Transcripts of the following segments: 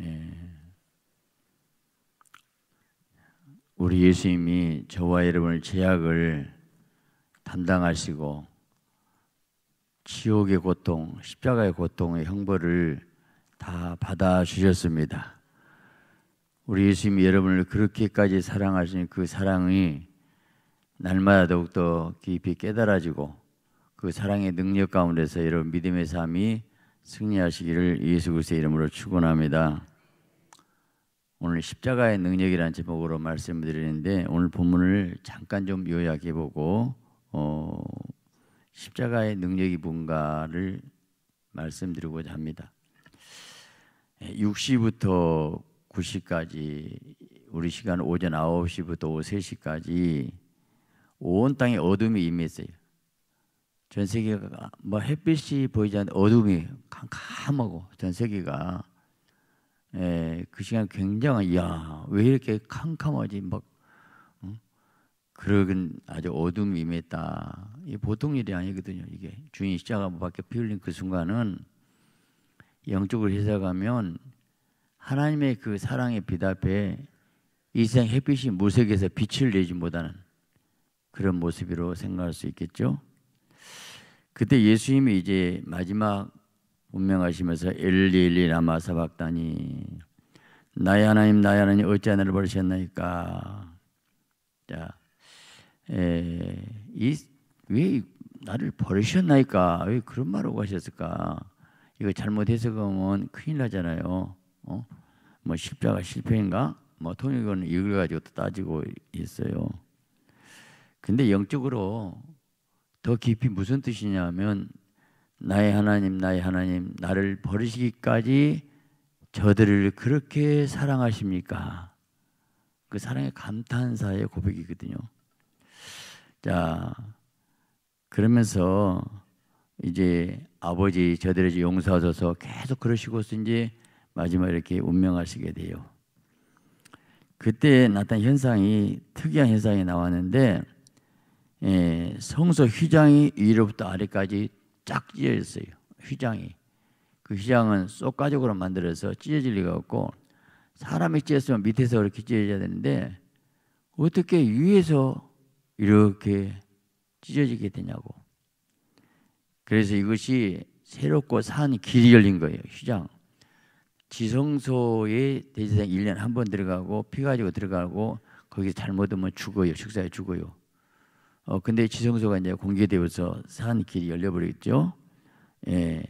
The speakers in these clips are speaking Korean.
예. 우리 예수님이 저와 여러분을 제약을 담당하시고 지옥의 고통, 십자가의 고통의 형벌을 다 받아 주셨습니다. 우리 예수님이 여러분을 그렇게까지 사랑하신 그 사랑이 날마다 더욱더 깊이 깨달아지고 그 사랑의 능력 가운데서 여러분 믿음의 삶이 승리하시기를 예수 그리스도의 이름으로 축원합니다. 오늘 십자가의 능력이라는 제목으로 말씀드리는데 오늘 본문을 잠깐 좀 요약해 보고 어, 십자가의 능력이 뭔가를 말씀드리고자 합니다. 6시부터 예, 9시까지 우리 시간 오전 9시부터 오후 3시까지 온 땅에 어둠이 임했어요. 전 세계가 뭐 햇빛이 보이지 않는 어둠이 캄캄하고 전 세계가 에, 예, 그 시간 굉장한 야왜 이렇게 캄캄하지 막 응? 그러긴 아주 어둠이 임했다. 이 보통 일이 아니거든요. 이게 주인 시십하고 밖에 피 흘린 그 순간은 영적으로 해석하면 하나님의 그 사랑의 비답에이 세상 햇빛이 무색해서 빛을 내지 못하는 그런 모습으로 생각할 수 있겠죠. 그때 예수님이 이제 마지막 운명하시면서 엘리 엘리 라마 사박다니 나의 하나님 나의 하나님 어찌 하나를 버리셨나이까 자, 왜 나를 버리셨나이까 왜 그런 말하고 하셨을까 이거 잘못 해석하면 큰일 나잖아요 어? 뭐 십자가 실패인가 뭐 통역은 이걸 가지고 또 따지고 있어요 근데 영적으로 더 깊이 무슨 뜻이냐면 나의 하나님, 나의 하나님, 나를 버리시기까지 저들을 그렇게 사랑하십니까? 그 사랑의 감탄사의 고백이거든요. 자, 그러면서 이제 아버지 저들에 용서하셔서 계속 그러시고서 이제 마지막에 이렇게 운명하시게 돼요. 그때 나타난 현상이 특이한 현상이 나왔는데 예, 성소 휘장이 위로부터 아래까지 쫙 찢어 있어요. 휘장이. 그 휘장은 쏙가죽으로 만들어서 찢어질 리가 없고 사람이 찢었으면 밑에서 이렇게 찢어져야 되는데 어떻게 위에서 이렇게 찢어지게 되냐고. 그래서 이것이 새롭고 산 길이 열린 거예요. 휘장. 지성소에 대지사 1년 한 번 들어가고 피 가지고 들어가고 거기 잘못 하면 죽어요. 식사에 죽어요. 어, 근데 지성소가 이제 공개되어서 산길이 열려버리겠죠. 예.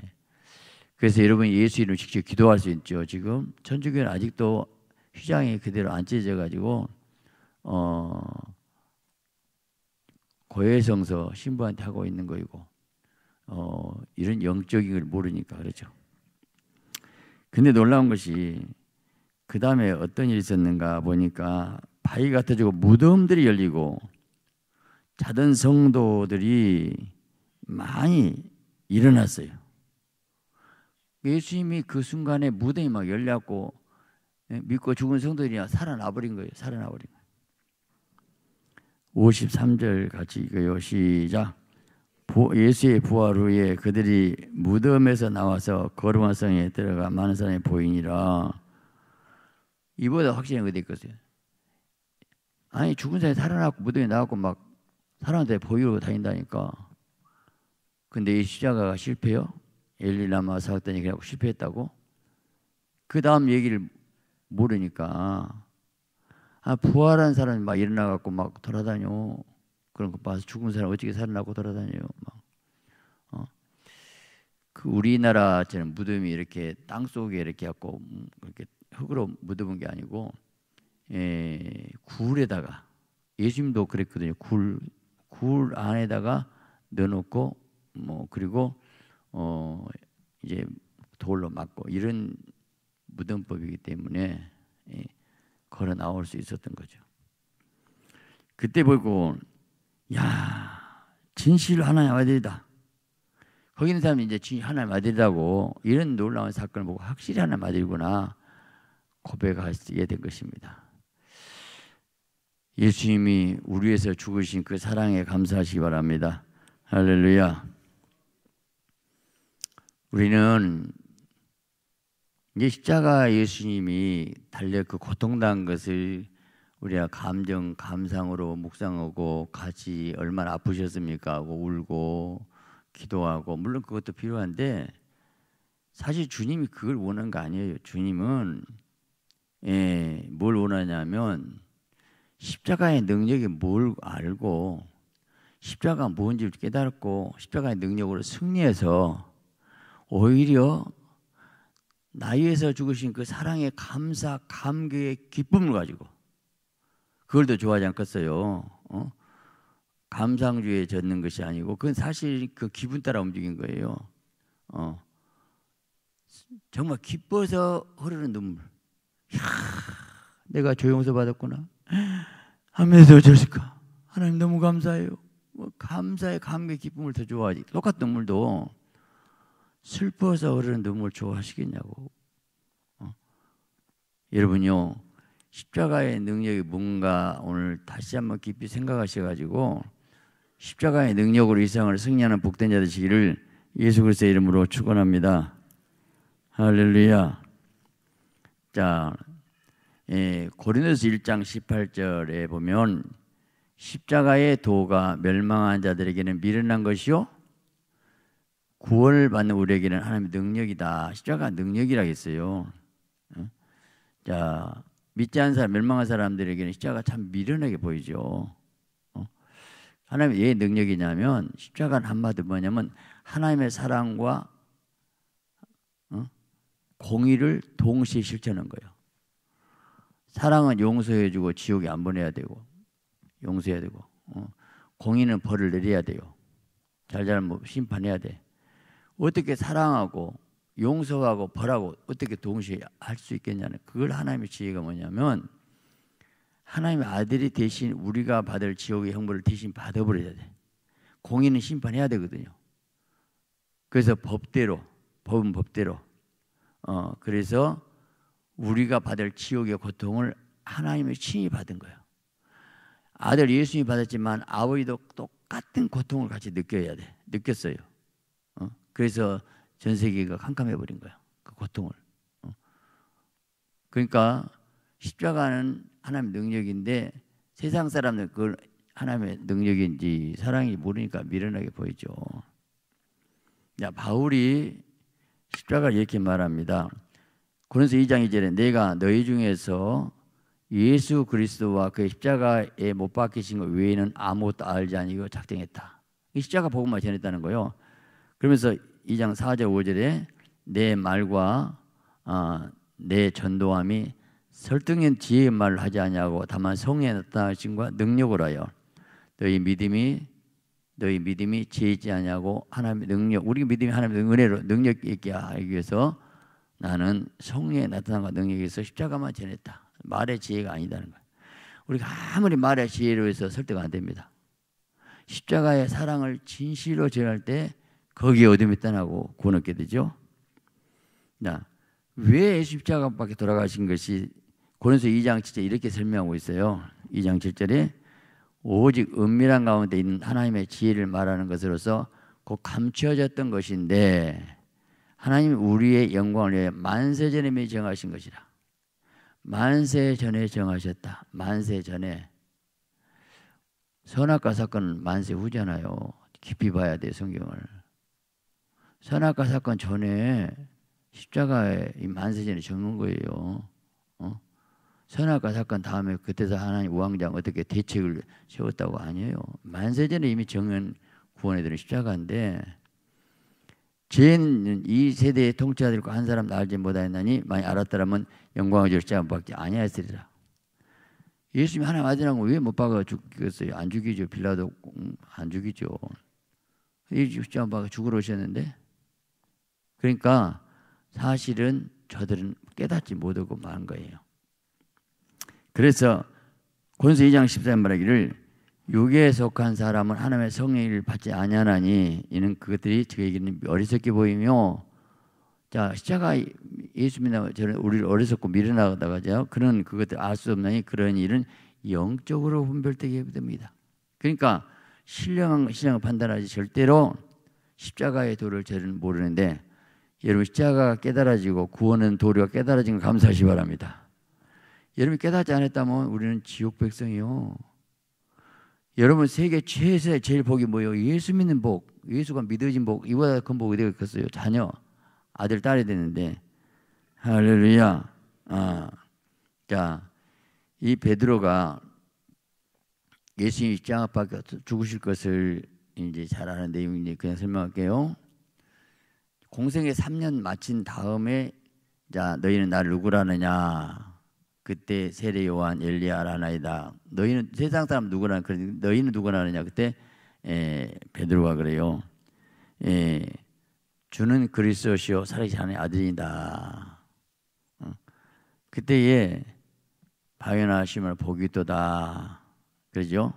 그래서 여러분 예수 이름 직접 기도할 수 있죠. 지금 천주교는 아직도 휘장이 그대로 안 찢어져가지고 어, 고해성서 신부한테 하고 있는 거이고 어, 이런 영적인 걸 모르니까 그렇죠. 근데 놀라운 것이 그 다음에 어떤 일이 있었는가 보니까 바위 같아지고 무덤들이 열리고 자던 성도들이 많이 일어났어요. 예수님이 그 순간에 무덤이 막 열렸고 예, 믿고 죽은 성도들이 살아나버린 거예요. 살아나버린 거예요. 53절 같이 읽어요. 시작. 예수의 부활 후에 그들이 무덤에서 나와서 거룩한 성에 들어가 많은 사람이 보이니라. 이보다 확실한 게 됐겠어요. 아니 죽은 사람이 살아났고 무덤에 나왔고 막 사람한테 보이러 다닌다니까. 근데 이 시자가가 실패요? 엘리나마 사학단이 왔 하고 실패했다고? 그 다음 얘기를 모르니까 아 부활한 사람이 막 일어나갖고 막 돌아다녀 그런 거 봐서 죽은 사람 어떻게 살아나고 돌아다녀막 어. 그 우리나라 처럼 무덤이 이렇게 땅 속에 이렇게 갖고 그렇게 흙으로 묻어본 게 아니고 에, 예, 굴에다가 예수님도 그랬거든요 굴굴 안에다가 넣어놓고 뭐 그리고 어 이제 돌로 막고 이런 무덤법이기 때문에 예, 걸어 나올 수 있었던 거죠. 그때 보고 야 진실 하나님 아들이다. 거기 있는 사람이 이제 진 하나님 아들이라고 이런 놀라운 사건을 보고 확실히 하나님 아들이구나 고백하게 된 것입니다. 예수님이 우리 에서 죽으신 그 사랑에 감사하시기 바랍니다. 할렐루야. 우리는 이 십자가 예수님이 달려 그 고통당한 것을 우리가 감정 감상으로 묵상하고 같이 얼마나 아프셨습니까 하고 울고 기도하고 물론 그것도 필요한데 사실 주님이 그걸 원한 거 아니에요. 주님은 예, 뭘 원하냐면 십자가의 능력이 뭘 알고 십자가 뭔지 를 깨달았고 십자가의 능력으로 승리해서 오히려 나위에서 죽으신 그 사랑의 감사, 감격의 기쁨을 가지고 그걸 더 좋아하지 않겠어요. 어? 감상주의에 젖는 것이 아니고 그건 사실 그 기분 따라 움직인 거예요. 어. 정말 기뻐서 흐르는 눈물. 야 내가 조용서 받았구나. 하면서 어쩔까? 하나님 너무 감사해요. 뭐 감사의 감격 기쁨을 더 좋아하지. 똑같은 눈물도 슬퍼서 흐르는 눈물 좋아하시겠냐고. 어? 여러분요, 십자가의 능력이 뭔가 오늘 다시 한번 깊이 생각하셔가지고 십자가의 능력으로 이상을 승리하는 복된 자 되시기를 예수 그리스도의 이름으로 축원합니다. 할렐루야. 자, 예, 고린도서 1장 18절에 보면 십자가의 도가 멸망한 자들에게는 미련한 것이요 구원을 받는 우리에게는 하나님의 능력이다. 십자가 능력이라 했어요. 자 믿지 않은 사람 멸망한 사람들에게는 십자가 참 미련하게 보이죠. 어? 하나님의 능력이냐면 십자가는 한마디 뭐냐면 하나님의 사랑과 공의를 동시에 실천한 거예요. 사랑은 용서해주고 지옥에 안 보내야 되고 용서해야 되고 어. 공인은 벌을 내려야 돼요. 잘잘뭐 심판해야 돼. 어떻게 사랑하고 용서하고 벌하고 어떻게 동시에 할 수 있겠냐는 그걸 하나님의 지혜가 뭐냐면 하나님의 아들이 대신 우리가 받을 지옥의 형벌을 대신 받아버려야 돼. 공인은 심판해야 되거든요. 그래서 법대로 법은 법대로 어 그래서 우리가 받을 지옥의 고통을 하나님의 친히 받은 거예요. 아들 예수님이 받았지만 아버지도 똑같은 고통을 같이 느껴야 돼. 느꼈어요. 어? 그래서 전 세계가 캄캄해 버린 거야. 그 고통을. 어? 그러니까 십자가는 하나님의 능력인데 세상 사람들 그걸 하나님의 능력인지 사랑이 모르니까 미련하게 보이죠. 야, 바울이 십자가를 이렇게 말합니다. 그래서 2장 2절에 내가 너희 중에서 예수 그리스도와 그 십자가에 못 박히신 것 외에는 아무것도 알지 아니고 작정했다. 이 십자가 복음만 전했다는 거요. 그러면서 2장 4절 5절에 내 말과 어, 내 전도함이 설득인 지혜의 말을 하지 아니고 다만 성에 나타나신과 능력을 하여 너희 믿음이 너희 믿음이 지혜지 아니고 하나님의 능력 우리 믿음이 하나님의 은혜로 능력 있게 하기 위해서 나는 성령의 나타난과 능력에서 십자가만 전했다. 말의 지혜가 아니다는 거야. 우리가 아무리 말의 지혜로 해서 설득 안 됩니다. 십자가의 사랑을 진실로 전할 때 거기에 어둠이 떠나고 구원 얻게 되죠. 자, 왜 십자가 밖에 돌아가신 것이 고린서 2장 7절 이렇게 설명하고 있어요. 2장 7절에 오직 은밀한 가운데 있는 하나님의 지혜를 말하는 것으로서 곧 감추어졌던 것인데 하나님 우리의 영광을 위해 만세 전에 미 정하신 것이라. 만세 전에 정하셨다. 만세 전에 선악과 사건 만세 후잖아요. 깊이 봐야 돼 성경을. 선악과 사건 전에 십자가에 만세 전에 적는 거예요. 어? 선악과 사건 다음에 그때서 하나님 우왕장 어떻게 대책을 세웠다고 아니에요. 만세 전에 이미 정한 구원에 드는 십자가인데 죄는 이 세대의 통치자들과 한 사람 알지 못하였나니 만일 알았더라면 영광을 줄지 않고 받지 아니하였으리라. 예수님 하나님 아들이 왜못 박아 죽겠어요? 안 죽이죠. 빌라도 안 죽이죠. 예수님 안 박아 죽으러 오셨는데 그러니까 사실은 저들은 깨닫지 못하고 만 거예요. 그래서 권수 2장 1 4 말하기를 육에 속한 사람은 하나님의 성의를 받지 아니하나니 이는 그것들이 저에게는 어리석게 보이며 자 십자가 예수 믿나 저는 우리를 어리석고 밀어나다가죠 그런 그것들 알 수 없나니 그런 일은 영적으로 분별되게 됩니다. 그러니까 신령한 신앙을 판단하지 절대로 십자가의 도를 저는 모르는데 여러분 십자가가 깨달아지고 구원은 도리가 깨달아진 걸 감사하시 바랍니다. 여러분 깨닫지 않았다면 우리는 지옥 백성이요. 여러분 세계 최세 제일 복이 뭐예요? 예수 믿는 복, 예수가 믿어진 복, 이보다 큰 복이 되겠어요 자녀, 아들, 딸이 되는데 할렐루야. 아, 자, 이 베드로가 예수님 입장 앞에 죽으실 것을 이제 잘 아는 내용인데 그냥 설명할게요. 공생의 3년 마친 다음에 자 너희는 나를 누구라느냐 그때 세례 요한 엘리야라 나이다 너희는 세상 사람 누구나 그러 너희는 누구나 하느냐 그때 에, 예, 베드로가 그래요. 에, 예, 주는 그리스도시요 살아계신 하나님의 아들이다. 어? 그때에 바연하심을 복이 또다. 그러죠?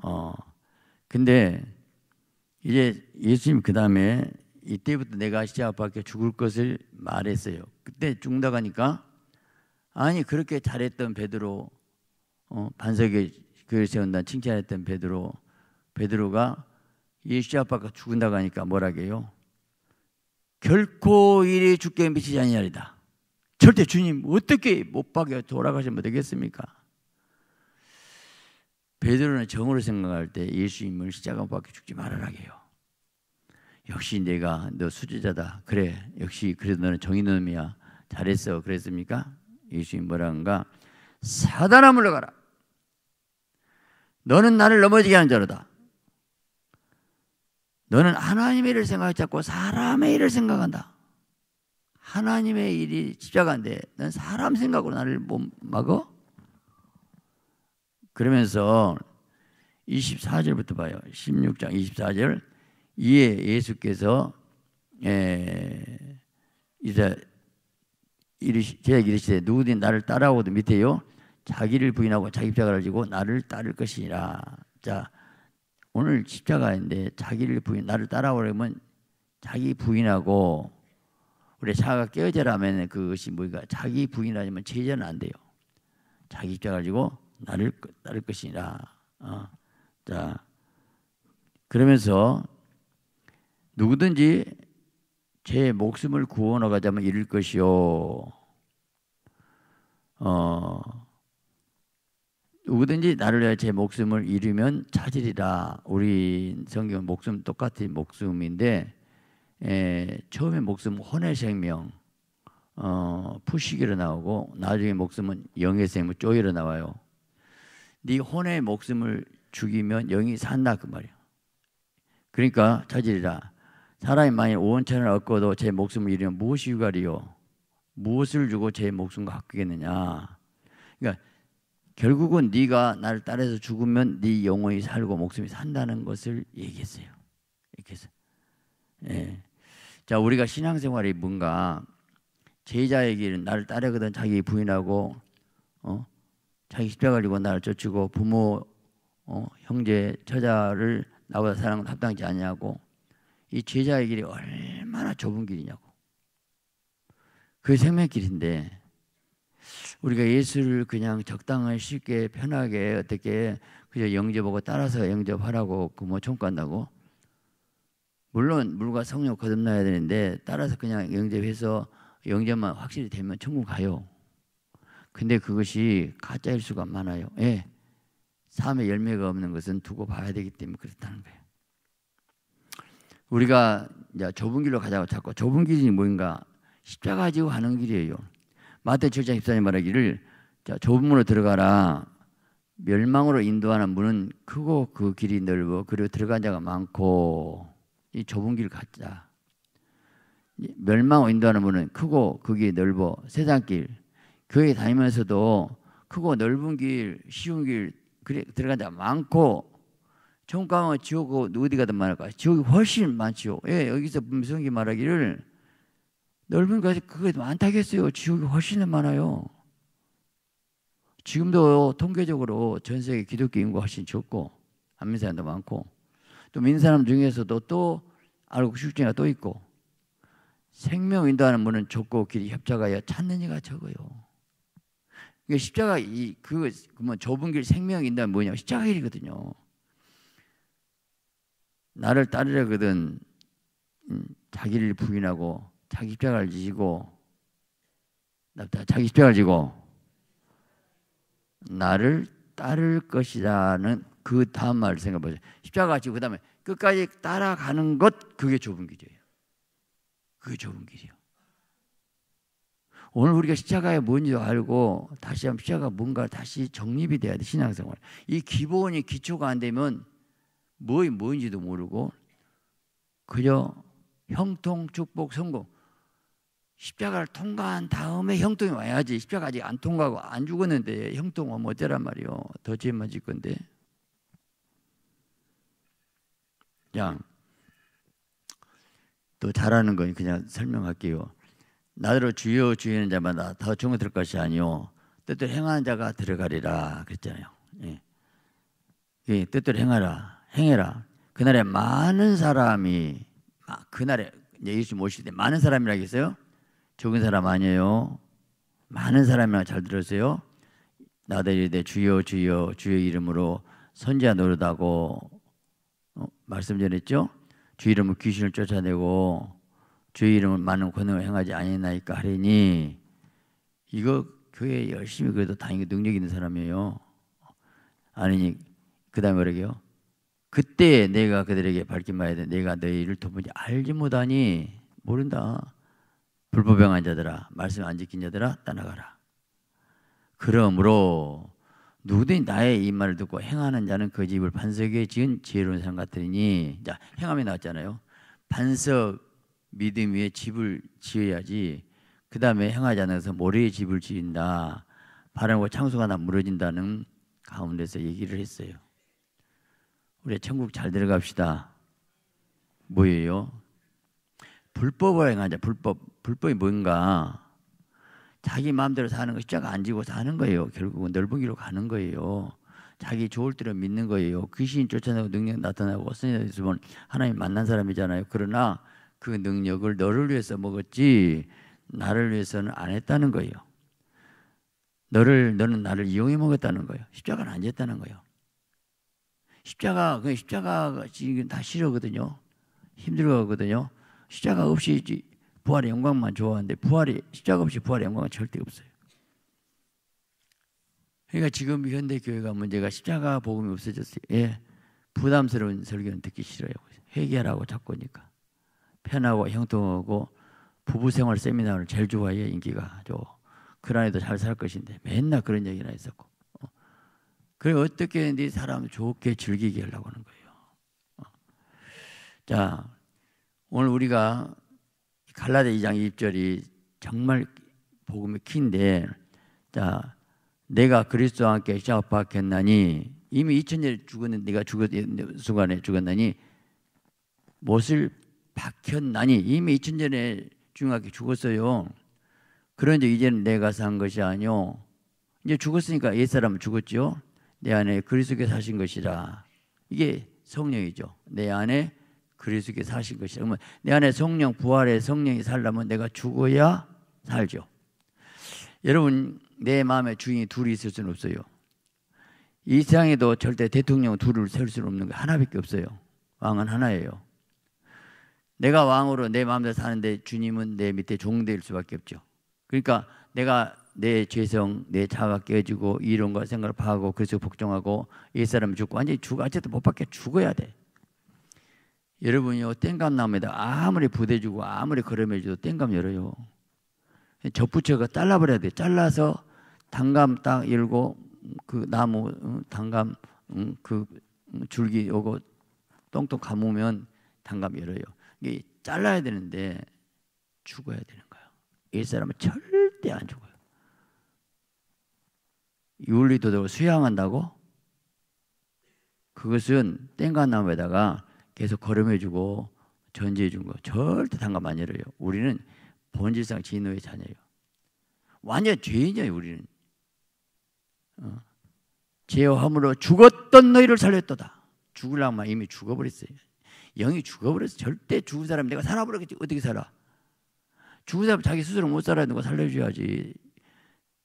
어. 근데 이제 예수님 그 다음에 이때부터 내가 시제 앞밖에 죽을 것을 말했어요. 그때 죽는다고 니까 아니 그렇게 잘했던 베드로 어, 반석에 그회 세운다 칭찬했던 베드로 베드로가 예수 아빠가 죽은다고 하니까 뭐라게요? 결코 이리 죽게 미치지 아니하리다. 절대 주님 어떻게 못 박여 돌아가시면 되겠습니까? 베드로는 정으로 생각할 때 예수님을 십자가 밖에 죽지 말아라게요. 역시 내가 너 수제자다. 그래. 역시 그래도 너는 정의놈이야. 잘했어. 그랬습니까? 예수님 뭐라는가? 사단아 물러가라. 너는 나를 넘어지게 하는 자로다. 너는 하나님의 일을 생각하지 않고 사람의 일을 생각한다. 하나님의 일이 십자가데넌 사람 생각으로 나를 못 막어? 그러면서 24절부터 봐요. 16장 24절 이에 예수께서 에, 예, 이제 이르시, 제약 이르시되 누구든 나를 따라오든 밑에요. 자기를 부인하고 자기 십자가를 지고 나를 따를 것이라. 니자 오늘 십자가인데 자기를 부인 나를 따라오려면 자기 부인하고 우리 자가 깨어져라면 그것이 뭐가 자기 부인하지만 제자는안 돼요. 자기 십자가를 지고 나를 따를 것이라. 니 어. 자 그러면서 누구든지 제 목숨을 구원하 가자면 이를 것이요. 어, 누구든지 나를 위하제 목숨을 잃으면 찾으리라. 우리 성경 목숨 똑같은 목숨인데 에, 예, 처음에 목숨 혼의 생명 어, 푸시기로 나오고 나중에 목숨은 영의 생명 쪼이로 나와요. 네 혼의 목숨을 죽이면 영이 산다 그 말이야. 그러니까 찾으리라. 사람이 만일 오원천을 얻고도 제 목숨을 잃으면 무엇이 유가리요? 무엇을 주고 제 목숨과 아끼겠느냐? 그러니까 결국은 네가 나를 따라서 죽으면 네 영혼이 살고 목숨이 산다는 것을 얘기했어요. 이렇게 해서. 예. 자, 우리가 신앙생활이 뭔가 제자에게는 나를 따르거든 자기 부인하고 어? 자기 십자가 지고 나를 쫓고 부모 어? 형제 처자를 나보다 사랑 합당치 아니하고 이 제자의 길이 얼마나 좁은 길이냐고. 그생명 길인데 우리가 예수를 그냥 적당히 쉽게 편하게 어떻게 그저 영접하고 따라서 영접하라고 그 뭐 총간다고 물론 물과 성령 거듭나야 되는데 따라서 그냥 영접해서 영접만 확실히 되면 천국 가요. 근데 그것이 가짜일 수가 많아요. 예. 삶의 열매가 없는 것은 두고 봐야 되기 때문에 그렇다는 거예요. 우리가 이제 좁은 길로 가자고 자꾸 좁은 길이 뭔가 십자가 가지고 가는 길이에요. 마태 7장 14절 말하기를 자, 좁은 문으로 들어가라. 멸망으로 인도하는 문은 크고 그 길이 넓어 그리고 들어간 자가 많고 이 좁은 길 가자. 멸망으로 인도하는 문은 크고 그게 넓어 세상 길 교회 다니면서도 크고 넓은 길 쉬운 길 그래 들어간 자가 많고 천국과 지옥 어디가 더 많을까? 지옥이 훨씬 많죠. 예, 여기서 분명히 말하기를 넓은 것이 그게 많다겠어요. 지옥이 훨씬 많아요. 지금도 통계적으로 전 세계 기독교 인구 훨씬 적고 안믿 사람도 많고 또 믿는 사람 중에서도 또 알고 싶지가 또 있고 생명 인도하는 분은 적고 길이 협자가여 찾는 이가 적어요. 그러니까 십자가 이그 그 뭐 좁은 길 생명 인도는 뭐냐 십자가 길이거든요. 나를 따르려거든 음, 자기를 부인하고 자기 십자가를 지고 자기 십자가를 지고 나를 따를 것이라는 그 다음 말을 생각해 보세요. 십자가 지고 그다음에 끝까지 따라가는 것 그게 좁은 길이에요. 그게 좁은 길이요. 오늘 우리가 십자가에 뭔지 알고 다시 한번 십자가 뭔가 다시 정립이 돼야 돼 신앙생활. 이 기본이 기초가 안 되면 뭐이 뭔지도 모르고 그저 형통 축복 성공 십자가를 통과한 다음에 형통이 와야지 십자가 아직 안 통과하고 안 죽었는데 형통 오면 뭐 어쩌란 말이요 더짊만질 건데 그냥 또 잘하는 건 그냥 설명할게요 나더러 주여 주여는 자마다 더 종이 들 것이 아니요 뜻대로 행하는 자가 들어가리라 그랬잖아요 예. 예, 뜻대로 행하라 행해라. 그날에 많은 사람이 아, 그날에 예수 모실 때 많은 사람이라고 했어요. 적은 사람 아니에요. 많은 사람이라 잘 들었어요. 나들이되 주여 주여 주의 이름으로 선지자 노릇하고 어, 말씀 전했죠. 주의 이름으로 귀신을 쫓아내고 주의 이름을 많은 권능을 행하지 아니나이까 하리니 이거 교회 열심히 그래도 다행히 능력 있는 사람이에요. 아니니 그다음에 그러게요 그때 내가 그들에게 밝힌 말이되 내가 너희를 도무지 알지 못하니 모른다. 불법행한 자들아 말씀 안 지킨 자들아 따라가라. 그러므로 누구든 나의 이 말을 듣고 행하는 자는 그 집을 반석에 지은 지혜로운 사람 같으니 자 행함이 나왔잖아요. 반석 믿음 위에 집을 지어야지 그 다음에 행하지 않아서 모래의 집을 지은다. 바람과 창수가 나 무너진다는 가운데서 얘기를 했어요. 우리 천국 잘 들어갑시다. 뭐예요? 불법을 행하자. 불법. 불법이 뭔가? 자기 마음대로 사는 거 십자가 안 지고 사는 거예요. 결국은 넓은기로 가는 거예요. 자기 좋을 대로 믿는 거예요. 귀신 쫓아내고 능력 나타나고 어선이 있으면 하나님 만난 사람이잖아요. 그러나 그 능력을 너를 위해서 먹었지 나를 위해서는 안 했다는 거예요. 너를 너는 나를 이용해 먹었다는 거예요. 십자가는 안 졌다는 거예요. 십자가 그 십자가 지금 다 싫어거든요. 힘들어거든요. 십자가 없이 부활의 영광만 좋아하는데 부활이 십자가 없이 부활의 영광은 절대 없어요. 그러니까 지금 현대 교회가 문제가 십자가 복음이 없어졌어요. 예. 부담스러운 설교는 듣기 싫어요. 회개하라고 자꾸 니까 편하고 형통하고 부부생활 세미나를 제일 좋아해요. 인기가 아주 그란에도 잘 살 것인데 맨날 그런 얘기나 했었고 그래 어떻게 네 사람 좋게 즐기게 하려고 하는 거예요. 어. 자, 오늘 우리가 갈라데 2장 2절이 정말 복음이 긴데 자, 내가 그리스도와 함께 시합박했나니 이미 2000년 죽었는데 가 죽었 순간에 죽었나니 못을 박혔나니 이미 2000년에 중학교 죽었어요. 그런데 이제는 내가 산 것이 아니요. 이제 죽었으니까 옛사람은 죽었죠. 내 안에 그리스도께 사신 것이라. 이게 성령이죠. 내 안에 그리스도께 사신 것이라. 그러면 내 안에 성령 부활의 성령이 살려면 내가 죽어야 살죠. 여러분 내 마음에 주인이 둘이 있을 수는 없어요. 이 세상에도 절대 대통령 둘을 세울 수는 없는 거 하나밖에 없어요. 왕은 하나예요. 내가 왕으로 내 마음대로 사는데 주님은 내 밑에 종대일 수밖에 없죠. 그러니까 내가 내 죄성, 내 자아가 깨지고 이런거 생각을 파하고 그래서 복종하고 이 사람 죽고 완전히 죽어 어쨌도못 받게 죽어야 돼. 여러분이 땡감 나옵니다. 아무리 부대주고 아무리 걸음해줘도 땡감 열어요. 접붙여가 잘라버려야 돼. 잘라서 단감 딱 열고 그 나무 단감 그 줄기 요거 똥똥 감으면 단감 열어요. 이게 잘라야 되는데 죽어야 되는 거예요. 이 사람은 절대 안 죽어요. 윤리 도덕을 수양한다고? 그것은 땡가나무에다가 계속 걸음해주고 전제해준 거 절대 당감 안 열어요. 우리는 본질상 진노의 자녀예요. 완전 죄인이에요 우리는. 어. 죄함으로 죽었던 너희를 살렸도다. 죽을라면 이미 죽어버렸어요. 영이 죽어버렸어. 절대 죽은 사람 내가 살아버렸겠지. 어떻게 살아? 죽은 사람 자기 스스로 못 살아야 되는 거 살려줘야지.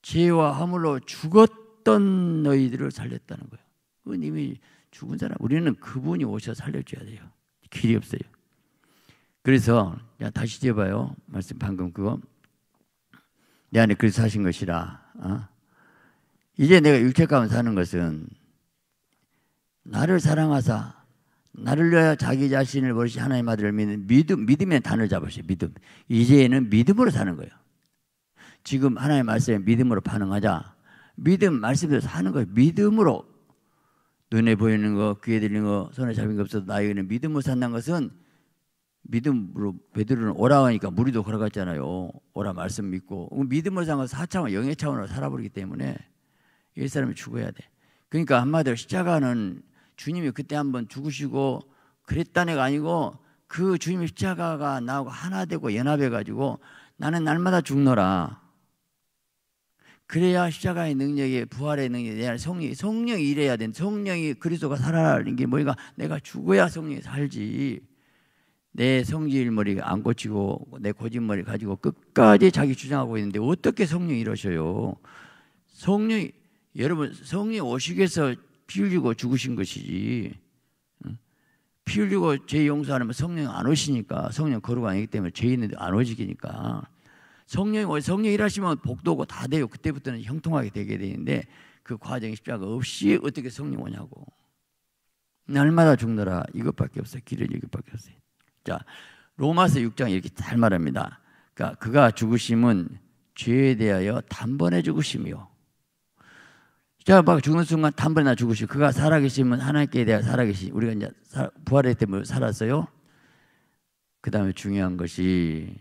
죄와 함으로 죽었 죽었던 너희들을 살렸다는 거예요. 그건 이미 죽은 사람. 우리는 그분이 오셔 살려줘야 돼요. 길이 없어요. 그래서 다시 재봐요. 말씀 방금 그거. 내 안에 그리스도 신 것이라. 어? 이제 내가 육체 가운 사는 것은 나를 사랑하사 나를 위하여 자기 자신을 버리시 하나님 아들을 믿는 믿음 믿음의 단을 잡으시오. 믿음. 이제는 믿음으로 사는 거예요. 지금 하나님의 말씀에 믿음으로 반응하자. 믿음 말씀에서 사는 거예요. 믿음으로 눈에 보이는 거, 귀에 들리는 거, 손에 잡힌 거 없어도 나에게는 믿음으로 산다는 것은 믿음으로 베드로는 오라 하니까 무리도 걸어갔잖아요. 오라 말씀 믿고 믿음으로 산건 4차원, 영의 차원으로 살아버리기 때문에 이 사람이 죽어야 돼. 그러니까 한마디로 십자가는 주님이 그때 한번 죽으시고 그랬다네가 아니고 그 주님의 십자가가 나하고 하나 되고 연합해 가지고 나는 날마다 죽노라. 그래야 십자가의 능력에 부활의 능력에 내안 성령이 성령이 이래야된 성령이 그리스도가 살아나는게 뭐니까 내가 죽어야 성령이 살지 내 성질머리 안 고치고 내거짓머리 가지고 끝까지 자기 주장하고 있는데 어떻게 성령이 이러셔요 성령이 여러분 성령이 오시게서 기피 흘리고 죽으신 것이지 피 흘리고 죄 용서하면 성령 이안 오시니까 성령 거룩 아니기 때문에 죄 있는데 안 오시기니까 성령이 오 뭐 성령 일하시면 복도 고다 돼요. 그때부터는 형통하게 되게 되는데 그 과정이 십자가 없이 어떻게 성령 오냐고. 날마다 죽느라 이것밖에 없어요. 길은 이것밖에 없어요. 자, 로마서 6장 이렇게 잘 말합니다. 그러니까 그가 죽으심은 죄에 대하여 단번에 죽으심이요. 자, 막 죽는 순간 단번에 나 죽으시고 그가 살아계시면 하나님께 대하여 살아계시. 우리가 이제 부활의 때문에 살았어요. 그 다음에 중요한 것이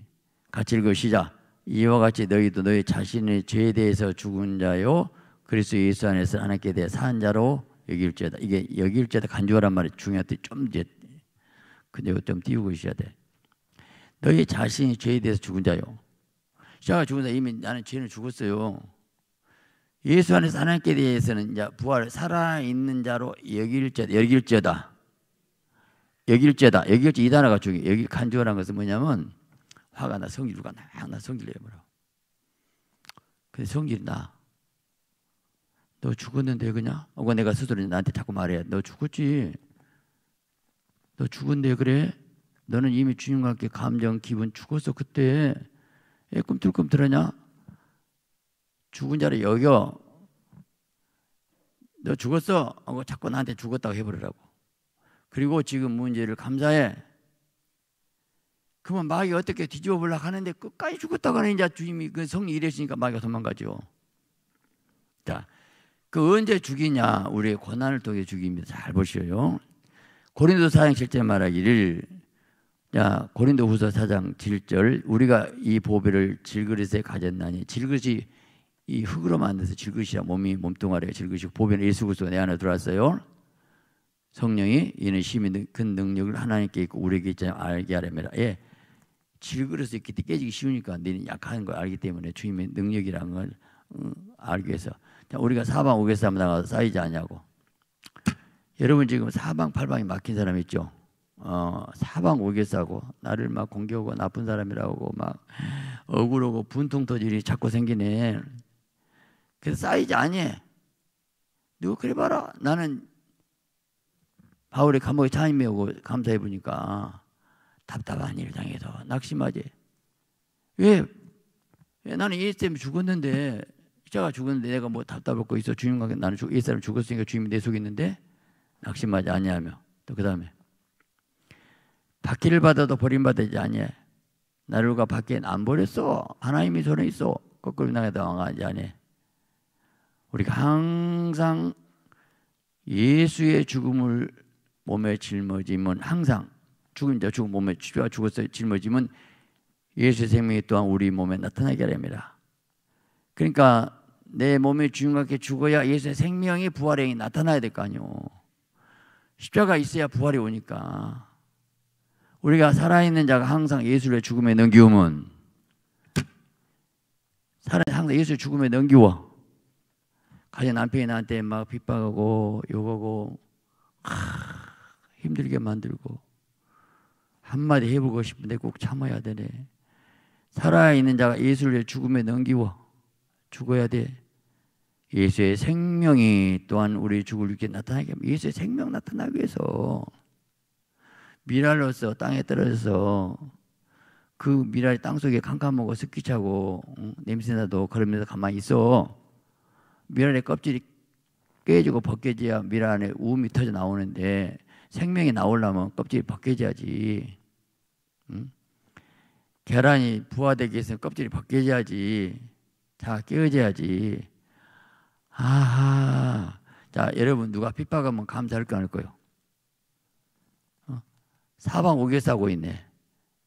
같이 읽으시자. 이와 같이 너희도 너희 자신의 죄에 대해서 죽은 자요 그리스도 예수 안에서 하나님께 대해 산 자로 여길죄다 이게 여길죄다 간주하란 말이 중요한데 좀 이제 근데 좀 띄우고 있어야 돼 너희 자신이 죄에 대해서 죽은 자요 자가 죽은 자 이미 나는 죄는 죽었어요 예수 안에서 하나님께 대해서는 이제 부활 살아있는 자로 여길죄 여길죄다 여길죄다 여길죄 이 단어가 중요 여기 간주하는 것은 뭐냐면 화가 나 성질 누가 나 성질 내버려. 근데 성질 나. 너 죽었는데 그냥? 하고 어, 내가 스스로 나한테 자꾸 말해. 너 죽었지. 너 죽은데 그래? 너는 이미 주님과 함께 감정, 기분 죽었어 그때. 에 꿈틀꿈틀하냐? 죽은 자를 여겨. 너 죽었어? 하 자꾸 나한테 죽었다고 해버리라고. 그리고 지금 문제를 감사해. 그러면 마귀가 어떻게 뒤집어 보려고 하는데 끝까지 죽었다고 하는 이제 주님이 그 성이 이랬으니까 마귀가 도망가죠. 자, 그 언제 죽이냐? 우리의 고난을 통해 죽입니다. 잘 보시오요. 고린도 사장 7절 말하기를 자, 고린도 후서 4장 7절 우리가 이 보배를 질그릇에 가졌나니 질그릇이 이 흙으로 만들어서 질그릇이야 몸이 몸뚱아리가 질그릇이 보배는 예수 그리스도 내 안에 들어왔어요. 성령이 이는 심히 큰 능력을 하나님께 있고 우리에게 있자 알게 하랍니다. 예. 질그릇이 이렇게 깨지기 쉬우니까 너는 약한 걸 알기 때문에 주님의 능력이란걸 음, 알기 위해서 우리가 사방 오개 사람 나가서 쌓이지 않냐고 여러분 지금 사방 팔방이 막힌 사람 있죠 어, 사방 오개싸고 나를 막 공격하고 나쁜 사람이라고 막 억울하고 분통 터질이 자꾸 생기네 그래서 쌓이지 않니 누가 그래 봐라 나는 바울의 감옥에 차임이오고 감사해 보니까 답답한 일 당해도 낙심하지. 왜? 왜 나는 예수 때문에 죽었는데 십자가 죽었는데 내가 뭐 답답할 거 있어 주님과 나는 죽, 예수 사람 죽었으니까 주님이 내 속에 있는데 낙심하지 아니하며 또그 다음에 받기를 받아도 버림받지 아니해. 나를가 밖엔 안 버렸어. 하나님이 손에 있어. 거꾸로 나가다 왕하지 아니해. 우리가 항상 예수의 죽음을 몸에 짊어지면 항상 죽은 자 죽은 몸에 죄가 죽었어 짊어지면 예수의 생명이 또한 우리 몸에 나타나게 됩니다. 그러니까 내 몸의 주인같게 죽어야 예수의 생명이 부활행 나타나야 될 거 아니요. 십자가 있어야 부활이 오니까 우리가 살아있는 자가 항상 예수를 죽음에 넘기우면 살아 항상 예수의 죽음에 넘기워. 가장 남편이 나한테 막 핍박하고 욕하고 아, 힘들게 만들고 한마디 해보고 싶은데 꼭 참아야 되네. 살아있는 자가 예수를 위해 죽음에 넘기워. 죽어야 돼. 예수의 생명이 또한 우리 죽을 위해 나타나게 합니다. 예수의 생명 나타나기 위해서 미랄로서 땅에 떨어져서 그 미랄이 땅속에 캄캄하고 습기차고 냄새나도 걸러면서 가만히 있어. 미랄의 껍질이 깨지고 벗겨져야 미랄 안에 우음이 터져 나오는데 생명이 나오려면 껍질이 벗겨져야지. 음? 계란이 부화되기 위해서 껍질이 벗겨져야지. 다 깨어져야지. 아하. 자, 여러분, 누가 핍박하면 감사할 거 아닐 거요. 어? 사방 오개싸고 있네.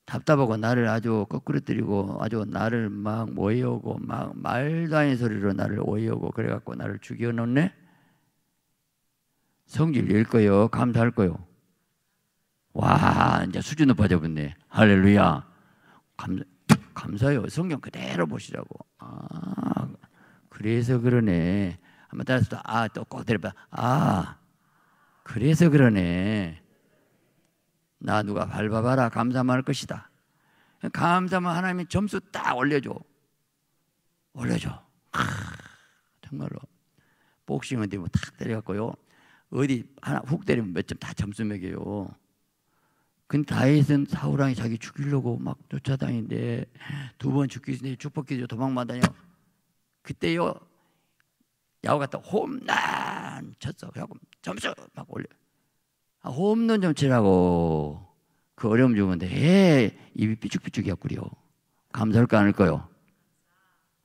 답답하고 나를 아주 거꾸로뜨리고 아주 나를 막 모여오고 막 말도 아닌 소리로 나를 오해오고 그래갖고 나를 죽여놓네? 성질 낼 거요. 감사할 거요. 와, 이제 수준 높아져 붙네. 할렐루야. 감사, 감사해요. 성경 그대로 보시라고. 아, 그래서 그러네. 한 번 따라서 아, 또꼭 들어봐. 아, 그래서 그러네. 나 누가 밟아봐라. 감사만 할 것이다. 감사만 하나님이 점수 딱 올려줘. 올려줘. 아, 정말로. 복싱은 되면 뭐 탁 때려갖고요. 어디 하나 훅 때리면 몇 점 다 점수 매겨요. 근데 다윗은 사우랑이 자기 죽이려고 막 쫓아다니는데 두 번 죽기 전에 축복기 전에 도망마다녀 그때요 야호가딱 홈런 쳤어 그래갖고 점수 막 올려 아, 홈런 점 치라고 그 어려움 주는데 에 입이 삐죽삐죽이었구려 감사할까 않을까요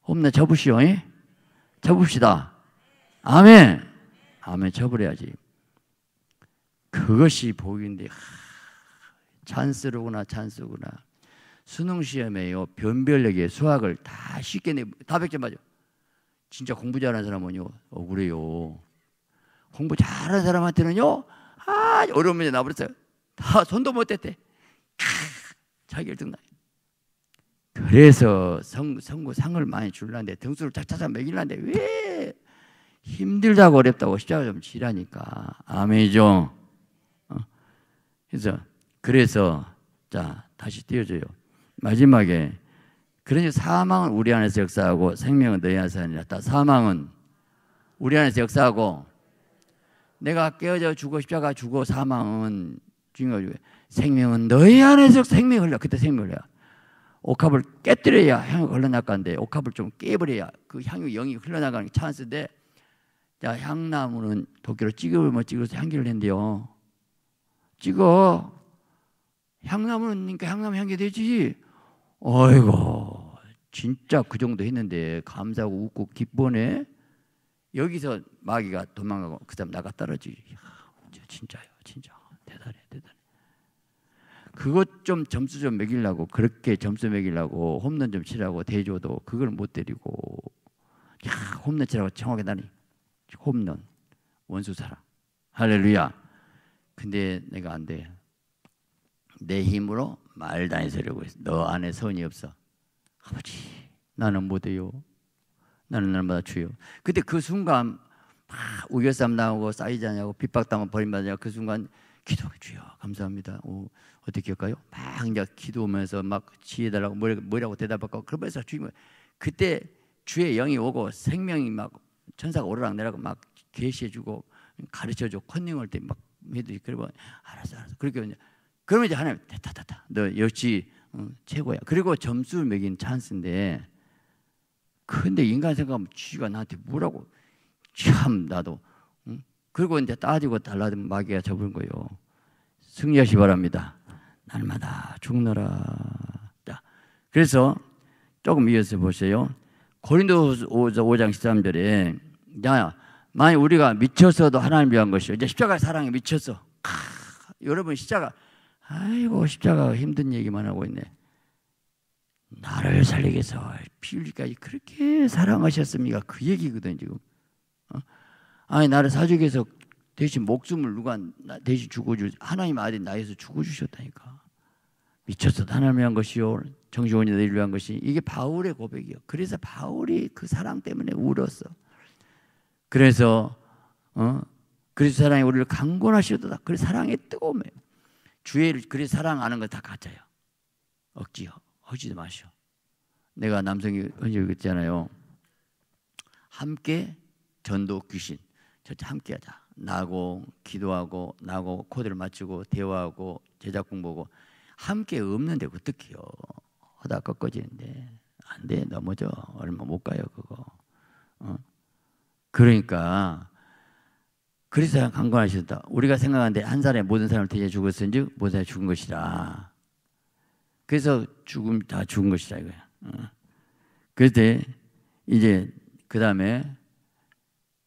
홈런 접으시오 이? 예? 접읍시다 아멘 아멘 접으려야지 그것이 보 복인데 찬스로구나 찬스구나. 수능 시험에요 변별력에 수학을 다 쉽게 내다백점 맞아. 진짜 공부 잘하는 사람은요 억울해요. 공부 잘하는 사람한테는요 아 어려운 문제 나버렸어요. 다 손도 못 댔대. 자기 1등 나. 그래서 성, 성구상을 많이 줄라는데 등수를 찾아서 매길라는데 왜 힘들다고 어렵다고 십자가 좀 지라니까 아멘이죠. 어? 그래서 그래서 자 다시 띄워줘요. 마지막에 그러니 사망은 우리 안에서 역사하고 생명은 너희 안에서 일어났다. 사망은 우리 안에서 역사하고 내가 깨어져 죽어 십자가 죽어 사망은 중요공이 생명은 너희 안에서 생명 흘러 그때 생명 흘러 옥합을 깨뜨려야 향이 흘러나간대 옥합을 좀 깨버려야 그 향이 영이 흘러나가는 게 찬스인데 자 향나무는 도끼로 찍으면 찍어서 향기를 낸대요 찍어 향나무니까 향나무 향기 되지. 어이고 진짜 그 정도 했는데 감사하고 웃고 기쁘네. 여기서 마귀가 도망가고 그다음 나가 떨어지. 진짜요, 진짜 대단해, 대단해. 그것 좀 점수 좀 매기려고 그렇게 점수 매기려고 홈런 좀 치라고 대줘도 그걸 못 때리고 야 홈런 치라고 정하게 나니 홈런 원수 사랑 할렐루야. 근데 내가 안 돼. 내 힘으로 말다니서려고 했어. 너 안에 선이 없어. 아버지, 나는 못해요. 나는 날마다 주요. 근데 그 순간 막 우겨싸움 당고 싸이자냐고 핍박당하 버림받냐 그 순간 기도해 주여 감사합니다. 오, 어떻게 할까요? 막 이제 기도하면서 막 지혜달라고 뭐라고 대답하고 그러면서 주님 그때 주의 영이 오고 생명이 막 천사가 오르락 내리락 막 계시해주고 가르쳐주고 컨닝할 때막 해드리 그러면 알았어 알았어 그렇게 그러면 이제 하나님 됐다 됐다 너 역시 어, 최고야 그리고 점수를 매긴 찬스인데 근데 인간 생각하면 쥐가 나한테 뭐라고 참 나도 응? 그리고 이제 따지고 달라든 마귀가 접은 거요 승리하시 바랍니다 날마다 죽너라 자, 그래서 조금 이어서 보세요 고린도 5장 13절에 야 만약 우리가 미쳐서도 하나님 위한 것이요 이제 십자가 사랑에 미쳐서 캬, 여러분 십자가 아이고 십자가 힘든 얘기만 하고 있네. 나를 살리기 위해서 피흘리까지 그렇게 사랑하셨습니까? 그 얘기거든 지금. 어? 아니 나를 사주기 위해서 대신 목숨을 누가 대신 죽어주 하나님 아들 나에서 죽어주셨다니까. 미쳤어 하나님 위한 것이요 정직원이 너를 위한 것이 이게 바울의 고백이요. 그래서 바울이 그 사랑 때문에 울었어. 그래서 어 그리스도 사랑이 우리를 강건하시도다. 그 사랑의 뜨거움에 주의를 그리 사랑하는 건다가짜요 억지요. 하지도 마시오. 내가 남성이 언제 그랬잖아요. 함께 전도 귀신. 저 함께 하자. 나고 기도하고 나고 코드를 맞추고 대화하고 제작 공부하고 함께 없는데 어떡해요. 하다 꺾어지는데 안 돼. 넘어져. 얼마 못 가요, 그거. 어? 그러니까 그리스도가 강건하셨다. 우리가 생각하는데 한 사람의 모든 사람을 대신 죽었은즉 모든 사람이 죽은 것이라. 그래서 죽음 다 죽은 것이다 이거야. 어. 그때 이제 그 다음에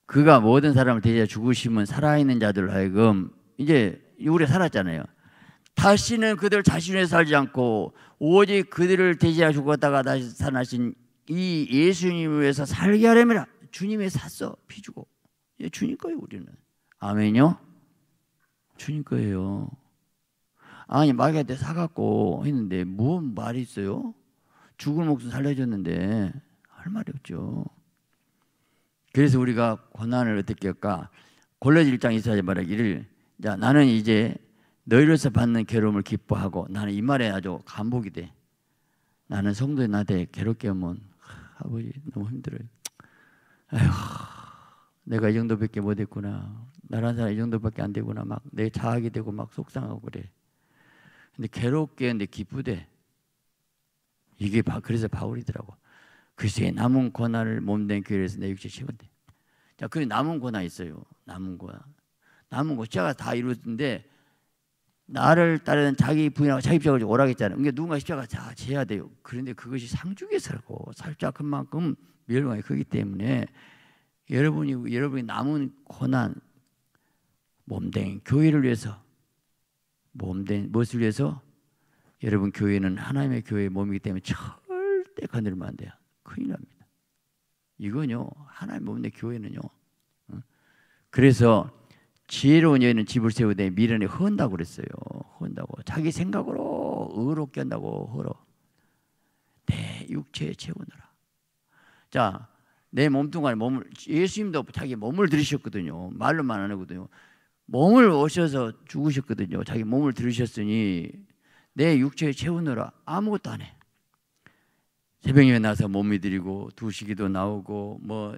그가 모든 사람을 대신 죽으시면 살아있는 자들 하여금 이제 우리가 살았잖아요. 다시는 그들 자신을 살지 않고 오직 그들을 대신 죽었다가 다시 살아나신 이 예수님을 위해서 살게 하려면 주님의 샀어 피 주고 주님 거예요 우리는 아멘요? 주님 거예요. 아, 아니 마귀한테 사갖고 했는데 무슨 말이 있어요? 죽을 목숨 살려줬는데 할 말이 없죠. 그래서 우리가 고난을 어떻게 할까? 골로새 장 24절 말하기를 자 나는 이제 너희로서 받는 괴로움을 기뻐하고 나는 이 말에 아주 감복이 돼. 나는 성도의 나한 괴롭게 하면 아버지 너무 힘들어요. 아휴 내가 이 정도밖에 못했구나. 나라는 사람 이 정도밖에 안 되구나 막 내 자학이 되고 막 속상하고 그래. 근데 괴롭게 근데 기쁘대. 이게 바, 그래서 바울이더라고. 글쎄 남은 고난을 몸된 교회에서 내 육체 채운대. 자, 그 남은 고난 있어요. 남은 고난. 남은 거 십자가 다 이루었는데 나를 따르는 자기 부인하고 자기 입장을 오락했잖아요. 그러니까 누가 십자가 다 재야 돼요. 그런데 그것이 상주에서고 살짝 그만큼 멸망이 크기 때문에 여러분이 여러분이 남은 고난 몸된 교회를 위해서 몸된 무엇을 위해서 여러분 교회는 하나님의 교회의 몸이기 때문에 절대 건드리면 안 돼요. 큰일 납니다. 이건요 하나님 의 몸내 교회는요. 그래서 지혜로운 여인은 집을 세우되 미련에 헌다고 그랬어요. 헌다고 자기 생각으로 의롭게 한다고 허로 내 육체에 채우느라. 자, 내 몸뚱아리 몸을 예수님도 자기 몸을 들이셨거든요. 말로만 안 하거든요. 몸을 오셔서 죽으셨거든요. 자기 몸을 들으셨으니 내 육체에 채우느라 아무것도 안 해. 새벽에 나서 몸이 드리고 두시기도 나오고 뭐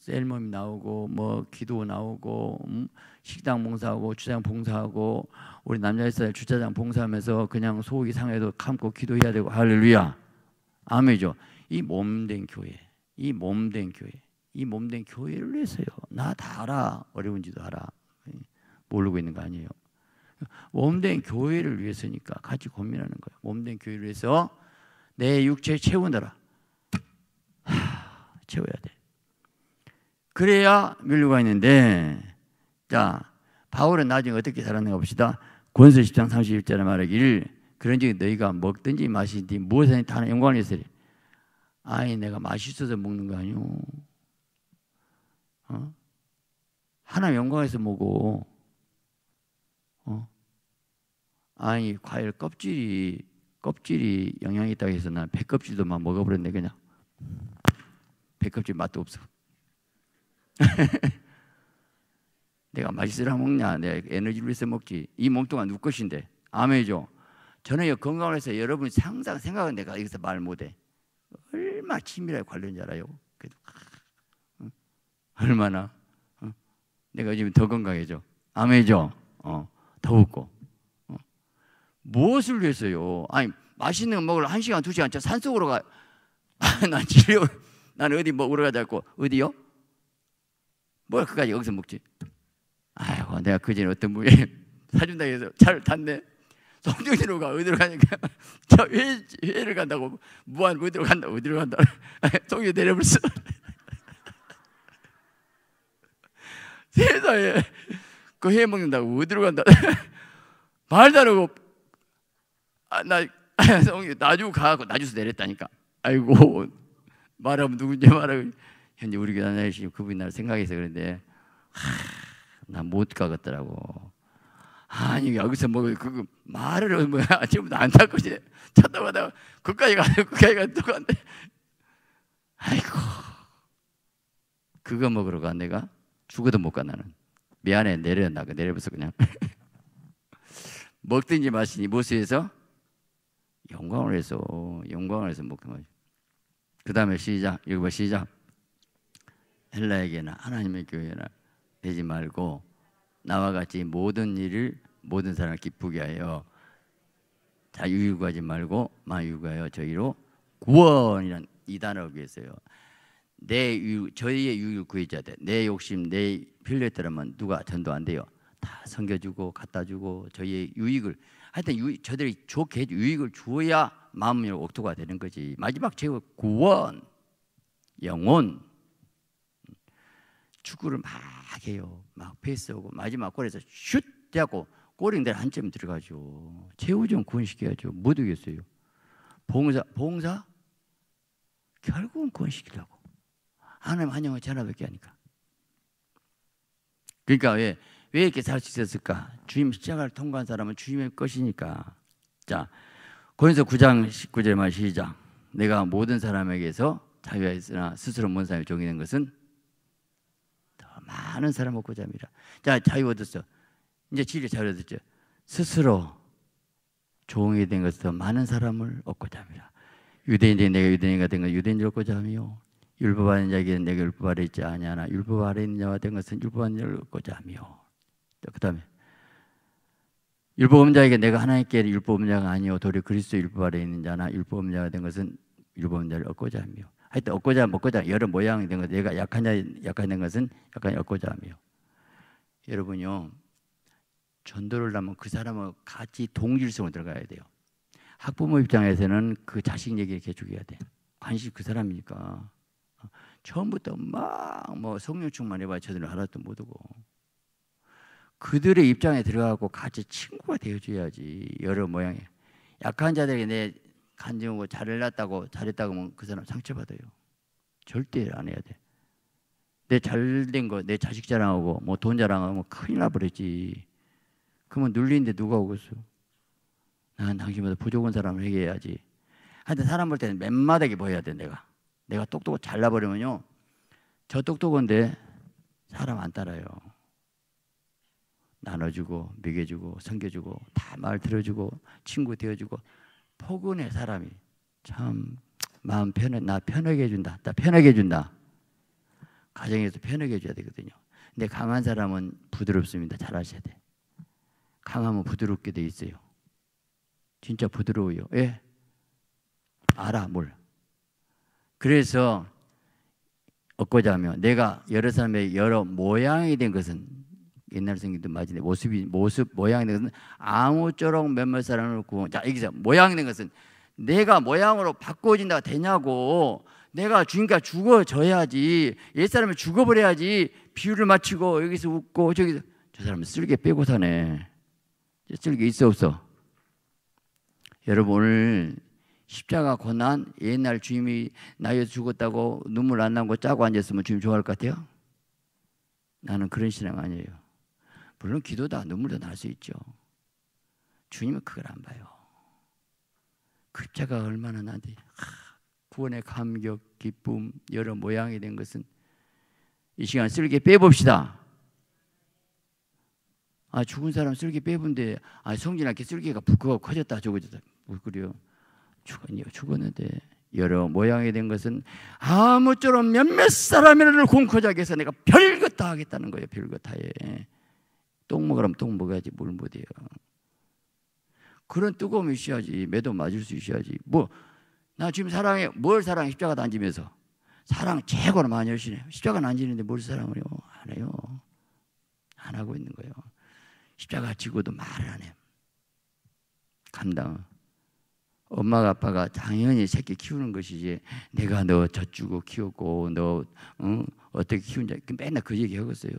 셀몸이 나오고 뭐 기도 나오고 음? 식당 봉사하고 주차장 봉사하고 우리 남자회사 주차장 봉사하면서 그냥 소고기 상해도 감고 기도해야 되고 할렐루야 아멘이죠 이 몸된 교회 이 몸된 교회 이 몸된 교회를 위해서요 나 다 알아 어려운지도 알아 모르고 있는 거 아니에요. 몸된 교회를 위해서니까 같이 고민하는 거예요. 몸된 교회를 위해서 내 육체 채우느라. 하, 채워야 돼. 그래야 밀려가 있는데, 자, 바울은 나중에 어떻게 살았는가 봅시다. 권세 10장 31절에 말하기를, 그런 즉 너희가 먹든지 마시든지 무엇에 타는 영광을 있으리. 아니, 내가 맛있어서 먹는 거 아니오. 어? 하나 영광에서 먹어. 어? 아니 과일 껍질이 껍질이 영향이 있다고 해서 난배껍질도막 먹어버렸네 그냥 배껍질 맛도 없어 내가 맛있으라 먹냐 내가 에너지를 위해서 먹지 이 몸뚱아 누 것인데 아멘이죠 저는 건강을 해서 여러분이 상상 생각은 내가 여기서 말 못해 얼마나 치밀하게 관련자라요 그래도 얼마나 내가 요즘 더 건강해져 아멘이죠 어. 더웠고. 어. 무엇을 위해서요? 아니, 맛있는 거 먹으러 한 시간, 두 시간, 저 산속으로 가. 아, 난 진료, 난 어디 먹으러 뭐 가자고. 어디요? 뭘 그까지 여기서 먹지? 아이고, 내가 그전에 어떤 분이 사준다 해서 차를 탔네. 송정진로 가, 어디로 가니까. 저 회, 회를 간다고. 무한, 어디로 간다, 어디로 간다. 송이 내려버렸어. 세상에. 그해 먹는다고 어디로 간다? 말도 안 하고 아, 나 나주 가고 나주에서 내렸다니까. 아이고 말하면 누군지 말하고 현재 우리 교단 날씨 그분이 날 생각해서 그런데 나 못 가겠더라고. 아니 여기서 뭐그거 그 말을 뭐 아침부터 안 닦고 이제 찾다가다가 그까지 가서 그까지 가또 간데 아이고 그거 먹으러 가 내가 죽어도 못 가 나는 미안해 내려나 그 내려버서 그냥 먹든지 마시니 무엇에서 영광을 해서 영광을 해서 먹는 거죠. 그 다음에 시작 여기 봐 시작 헬라에게나 하나님의 교회나 되지 말고 나와 같이 모든 일을 모든 사람 기쁘게 하여 자 유유하지 말고 마유하여 저희로 구원이란 이단어 위해서요. 내 유, 저희의 유일 구해자들, 내 욕심, 내 필요에 따르면 누가 전도 안 돼요. 다 섬겨주고 갖다 주고 저희의 유익을 하여튼 유, 저들이 좋게 유익을 주어야 마음이 옥토가 되는 거지. 마지막 제가 구원, 영혼, 축구를 막 해요. 막 패스하고 마지막 골에서 슛 대하고 꼬링들 한 점 들어가죠. 최우정 구원시켜야죠. 못 이겼어요. 봉사, 봉사 결국은 구원시키려고. 하나님 환영을 전하밖에 하니까. 그러니까 왜, 왜 이렇게 살 수 있었을까? 주임 십자가 통과한 사람은 주임의 것이니까. 자, 고린서 9장 19절 말 시작. 내가 모든 사람에게서 자유가 있으나 스스로 먼 사람이 종이 된 것은 더 많은 사람 먹고 잠이라. 자, 자유 얻었어. 이제 진리 자유 얻었죠. 스스로 종이 된 것은 더 많은 사람을 얻고 잠이라. 유대인들이 내가 유대인이 된건 유대인을 얻고 잠이요. 율법 안에 자기는 내가 율법 아래 있지 아니하나 율법 아래 있는 자와 된 것은 율법 안에 얻고자 하며 그 다음에 율법 없는 자에게 내가 하나님께 율법 없는 자가 아니오 도리 그리스도 율법 아래 있는 자나 율법 없는 자가 된 것은 율법 없는 자를 얻고자 하며 하여튼 얻고자 먹고자 여러 모양이 된 것, 내가 약한 자 약한 된 것은 약간 얻고자 하며 여러분요 전도를 하면 그사람하 같이 동질성으 들어가야 돼요. 학부모 입장에서는 그 자식 얘기 이렇게 해야 돼. 관심 그 사람이니까 처음부터 막 뭐 성령 충만해봐야 저들은 하나도 모르고 그들의 입장에 들어가고 같이 친구가 되어줘야지 여러 모양의 약한 자들에게 내 간증하고 잘놨다고 잘했다고 하면 그 사람 상처받아요 절대 안 해야 돼내 잘된 거 내 자식 자랑하고 뭐 돈 자랑하면 큰일 나버렸지 그러면 눌리는데 누가 오겠어 난 당신보다 부족한 사람을 해결해야지 하여튼 사람 볼 때는 맨마닥에 보여야 돼 내가 내가 똑똑 잘라버리면요. 저 똑똑한데 사람 안 따라요. 나눠주고 먹여주고 섬겨주고 다 말 들어주고 친구 되어주고 포근해 사람이 참 마음 편해 나 편하게 해준다 나 편하게 해준다 가정에서 편하게 해줘야 되거든요 근데 강한 사람은 부드럽습니다 잘하셔야돼 강하면 부드럽게 돼 있어요 진짜 부드러워요 예 알아 뭘 그래서 얻고자 하면 내가 여러 사람의 여러 모양이 된 것은 옛날 성경도 맞은데 모습이 모습 모양이 된 것은 아무쪼록 몇몇 사람을 구원 자 여기서 모양이 된 것은 내가 모양으로 바꿔진다 되냐고 내가 주니과 죽어져야지 옛사람이 죽어버려야지 비유를 맞추고 여기서 웃고 저기서 저 사람은 쓸개 빼고 사네 쓸개 있어 없어 여러분 오늘 십자가 고난 옛날 주님이 나여 죽었다고 눈물 안 나고 짜고 앉았으면 주님 좋아할 것 같아요? 나는 그런 신앙 아니에요. 물론 기도다 눈물도 날 수 있죠. 주님은 그걸 안 봐요. 급자가 그 얼마나 나한테 구원의 감격, 기쁨 여러 모양이 된 것은 이 시간 쓸게 빼봅시다. 아 죽은 사람 쓸개 빼본데 아 성진한테 쓸개가 부끄가 커졌다 저거졌다 뭐 그래요. 죽었니요. 죽었는데 여러 모양이 된 것은 아무쪼록 몇몇 사람이라도 공커자게 해서 내가 별것 다 하겠다는 거예요. 별것 다해. 똥 먹으라면 똥 먹어야지 뭘 못해요. 그런 뜨거움이 있어야지. 매도 맞을 수 있어야지. 뭐, 나 지금 사랑해. 뭘 사랑해? 십자가 단지면서. 사랑 최고로 많이 열심히 십자가 안 지는데 뭘 사랑을 해요? 안 해요. 안 하고 있는 거예요. 십자가 지고도 말을 안 해요. 감당. 엄마가 아빠가 당연히 새끼 키우는 것이지 내가 너 젖주고 키웠고 너 응? 어떻게 키운지 맨날 그 얘기 하겠어요.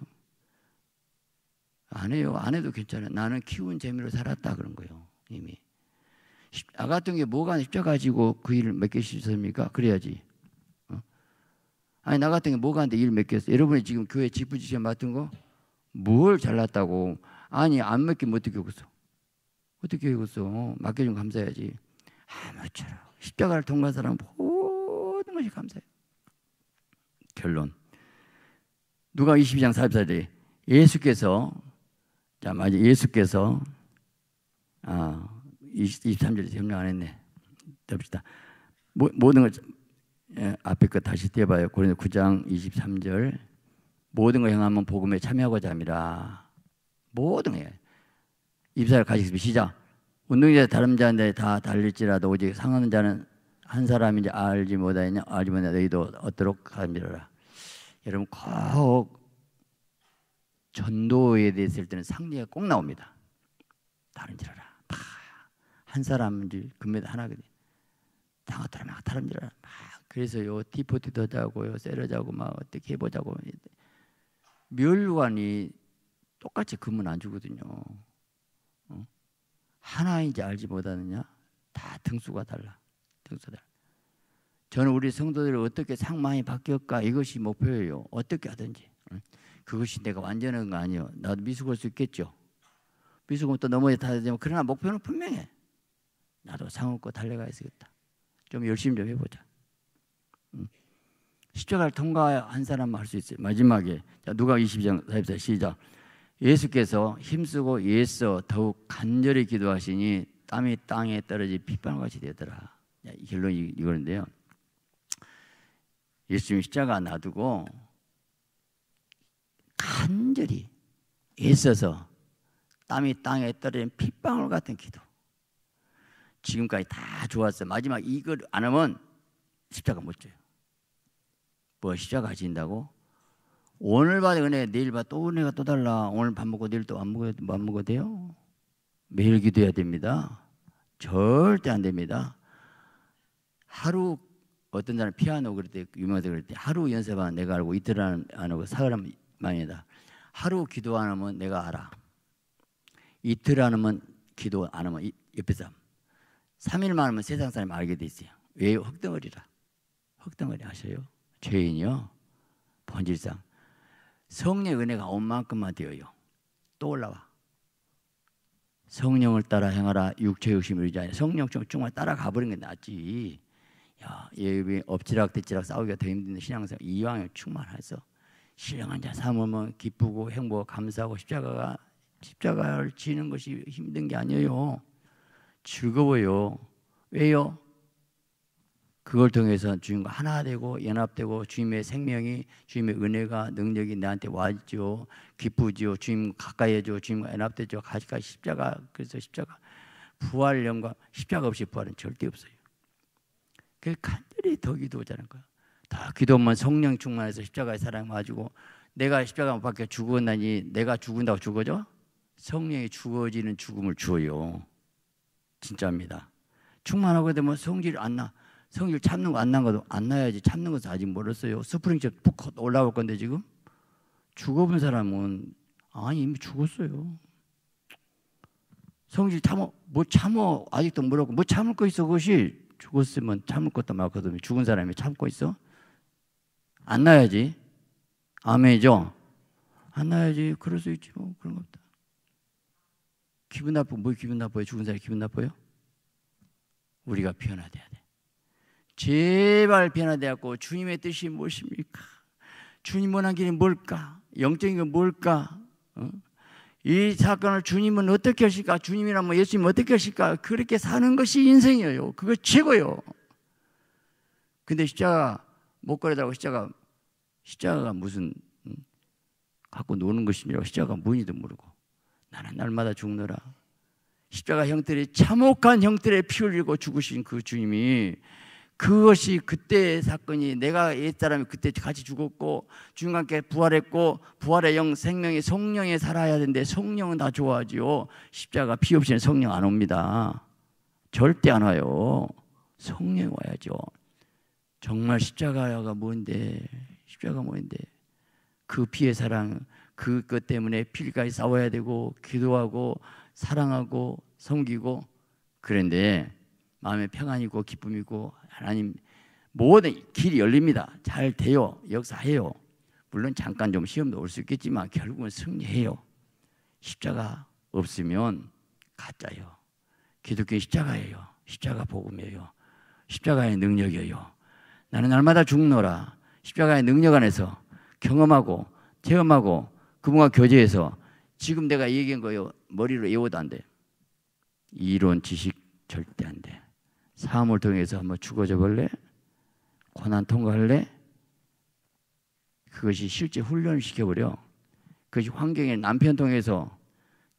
안 해요. 안 해도 괜찮아요. 나는 키운 재미로 살았다 그런 거예요. 이미. 나 아, 같은 게 뭐가 십자 가지고 그 일을 맡기셨습니까? 그래야지. 어? 아니 나 같은 게 뭐가 한데 일 맡겼어. 여러분이 지금 교회 지부지션 맡은 거 뭘 잘났다고? 아니 안 맡기면 뭐 어떻게 하겠어? 어떻게 하겠어? 어, 맡겨주면 감사해야지. 아무쪼록 십자가를 통과사람 한 모든 것이 감사해요. 결론. 누가 22장 44절에 예수께서 자 맞아 예수께서 아 23절에 설명 안 했네. 봅시다. 모든 것 예, 앞에 거 다시 떼봐요. 고린도 9장 23절 모든 거 행하면 복음에 참여하고자 함이라. 모든 거 입사를 가지고 시작. 운동자 다른 자는 다 달릴지라도 오직 상하는 자는 한 사람인지 알지 못하냐 알지 못하냐 너희도 얻도록 감지라 여러분 꼭 전도에 대해서 때는 상리가 꼭 나옵니다 다른지라 한 사람인지 금메달 하나거든 당하더라 막 다른지라 막 그래서 요 티포티도 자고 요 세러자고 막 어떻게 해보자고 멸관이 똑같이 금은 안 주거든요 하나인지 알지 못하느냐? 다 등수가 달라. 등수 달라. 저는 우리 성도들이 어떻게 상망이 바뀌까 이것이 목표예요. 어떻게 하든지. 그것이 내가 완전한 거아니요 나도 미숙할 수 있겠죠. 미숙하또 넘어져야 되지만 그러나 목표는 분명해. 나도 상 얻고 달려가야 겠다좀 열심히 좀 해보자. 십자가를 통과한 사람만 할 수 있어요. 마지막에 자 누가 20장 4 4 시작. 예수께서 힘쓰고 예수 더욱 간절히 기도하시니 땀이 땅에 떨어지 빗방울 같이 되더라. 결론이 이거데요 예수님 십자가 놔두고 간절히 애써서 땀이 땅에 떨어진 핏방울 같은 기도. 지금까지 다 좋았어. 마지막 이걸 안 하면 십자가 못 져요. 뭐 십자가 진다고? 오늘 받은 은혜 내일 받또 은혜가 또 달라. 오늘 밥 먹고 내일 또 안먹어도안 먹어야 돼요. 매일 기도해야 됩니다. 절대 안 됩니다. 하루 어떤 사람 피아노 그럴 때 유명하다 그럴 때 하루 연습하면 내가 알고 이틀 안, 안 하고 사흘 만이다. 하루 기도 안 하면 내가 알아. 이틀 안 하면 기도 안 하면 옆에 사람. 3일만 하면 세상 사람이 알게 돼 있어요. 왜요? 흙덩어리라. 흙덩어리 아세요? 죄인이요. 본질상 성령의 은혜가 온 만큼만 되어요. 또 올라와. 성령을 따라 행하라 육체의 욕심을 의지하니 성령 중만 따라가 버리게 낫지. 야, 예비 엎지락뒤지락 싸우기가 더 힘든 신앙생 이왕에 충만해서 신령한 자 삼으면 기쁘고 행복하고 감사하고 십자가가 십자가를 지는 것이 힘든 게 아니에요. 즐거워요. 왜요? 그걸 통해서 주님과 하나 되고 연합되고 주님의 생명이 주님의 은혜가 능력이 나한테 와지요 기쁘지요 주님 가까이 해줘 주님과 연합되죠 가지까지 십자가 그래서 십자가 부활 영광 십자가 없이 부활은 절대 없어요 그 간절히 더 기도하자는 거야 다 기도만 성령 충만해서 십자가의 사랑 와주고 내가 십자가 밖에 죽었나니 내가 죽은다고 죽어져? 성령이 죽어지는 죽음을 주어요 진짜입니다 충만하고 되면 성질 이안 나. 성질 참는 거 안난가도안 나야지 참는 것은 아직 멀었어요. 스프링집 푹 올라올 건데 지금 죽어본 사람은 아니 이미 죽었어요. 성질 참어 뭐 참어 아직도 멀었고 뭐 참을 거 있어 그것이 죽었으면 참을 것도 많거든요. 죽은 사람이 참고 있어 안 나야지 아멘이죠. 안 나야지 그럴 수 있지 뭐 그런 겁니다. 기분 나쁘고 뭐 기분 나빠요? 죽은 사람이 기분 나빠요? 우리가 변화돼야 제발 변화되었고 주님의 뜻이 무엇입니까? 주님 원한 길이 뭘까? 영적인 건 뭘까? 어? 이 사건을 주님은 어떻게 하실까? 주님이라면 뭐 예수님 어떻게 하실까? 그렇게 사는 것이 인생이에요. 그거 최고요. 근데 십자가 못 걸어다고 십자가 십자가가 무슨 음, 갖고 노는 것이며 십자가 뭔지도 모르고 나는 날마다 죽느라 십자가 형들의 참혹한 형들의 피 흘리고 죽으신 그 주님이 그것이 그때의 사건이 내가 옛사람이 그때 같이 죽었고 중간께 부활했고 부활의 영생명이 성령에 살아야 되는데 성령은 다 좋아하지요 십자가 피 없이는 성령 안 옵니다 절대 안 와요 성령 와야죠 정말 십자가가 뭔데 십자가 뭔데 그 피의 사랑 그 것 때문에 피까지 싸워야 되고 기도하고 사랑하고 섬기고 그런데 마음에 평안 이고 기쁨 이고 하나님 모든 길이 열립니다. 잘 돼요. 역사해요. 물론 잠깐 좀 시험도 올 수 있겠지만 결국은 승리해요. 십자가 없으면 가짜요. 기독교 십자가예요. 십자가 복음이에요. 십자가의 능력이에요. 나는 날마다 죽노라. 십자가의 능력 안에서 경험하고 체험하고 그분과 교제해서 지금 내가 얘기한 거요 머리로 외워도 안 돼. 이론 지식 절대 안 돼. 사함을 통해서 한번 죽어져 볼래? 고난 통과할래? 그것이 실제 훈련을 시켜버려. 그것이 환경에 남편 통해서,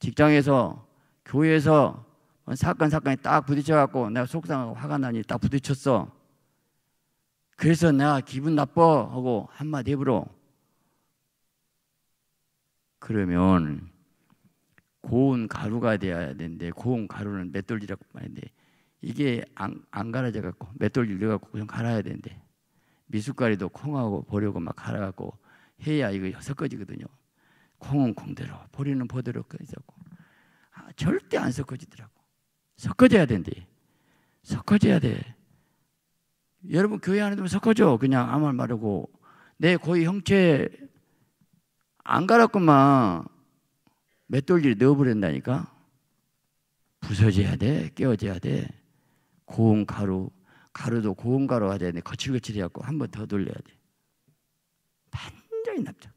직장에서, 교회에서 뭐 사건 사건이 딱 부딪혀갖고 내가 속상하고 화가 나니 딱 부딪혔어. 그래서 내가 기분 나빠 하고 한마디 해보러. 그러면 고운 가루가 되어야 되는데 고운 가루는 맷돌이라고 말했는데 이게 안, 안 갈아져 갖고 맷돌 늘어 갖고 그냥 갈아야 되는데 미숫가리도 콩하고 보려고 막 갈아 갖고 해야 이거 여섯 가지거든요. 콩은 콩대로, 보리는 보대로 끄지고 아, 절대 안 섞어지더라고. 섞어져야 된대. 섞어져야 돼. 여러분 교회 안에 두면 섞어져. 그냥 아무 말 말하고 내거의 형체 안 갈았구만. 맷돌질 넣어버린다니까. 부서져야 돼. 깨어져야 돼. 고운 가루, 가루도 고운 가루가 되는데 거칠거칠해갖고 한 번 더 돌려야 돼. 완전히 납작.